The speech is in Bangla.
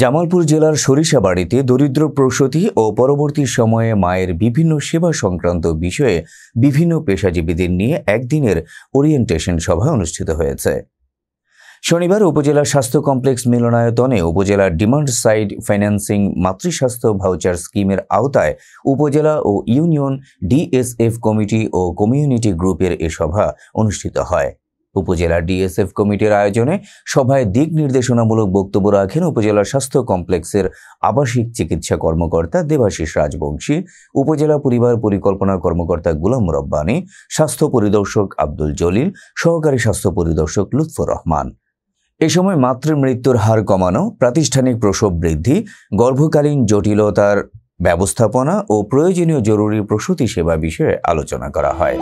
জামালপুর জেলার সরিষাবাড়িতে দরিদ্র প্রসূতি ও পরবর্তী সময়ে মায়ের বিভিন্ন সেবা সংক্রান্ত বিষয়ে বিভিন্ন পেশাজীবীদের নিয়ে একদিনের ওরিয়েন্টেশন সভা অনুষ্ঠিত হয়েছে শনিবার উপজেলা স্বাস্থ্য কমপ্লেক্স মিলনায়তনে উপজেলা ডিমান্ড সাইড ফাইন্যান্সিং মাতৃস্বাস্থ্য ভাউচার স্কিমের আওতায় উপজেলা ও ইউনিয়ন ডিএসএফ কমিটি ও কমিউনিটি গ্রুপের এ সভা অনুষ্ঠিত হয় উপজেলা ডিএসএফ কমিটির আয়োজনে সভায় দিক নির্দেশনামূলক বক্তব্য রাখেন উপজেলা স্বাস্থ্য কমপ্লেক্সের আবাসিক চিকিৎসা কর্মকর্তা দেবাশিস রাজবংশী উপজেলা পরিবার পরিকল্পনা কর্মকর্তা গুলাম রব্বানী স্বাস্থ্য পরিদর্শক আব্দুল জলিল সহকারী স্বাস্থ্য পরিদর্শক লুৎফর রহমান এ সময় মাতৃমৃত্যুর হার কমানো প্রাতিষ্ঠানিক প্রসব বৃদ্ধি গর্ভকালীন জটিলতার ব্যবস্থাপনা ও প্রয়োজনীয় জরুরি প্রসূতি সেবা বিষয়ে আলোচনা করা হয়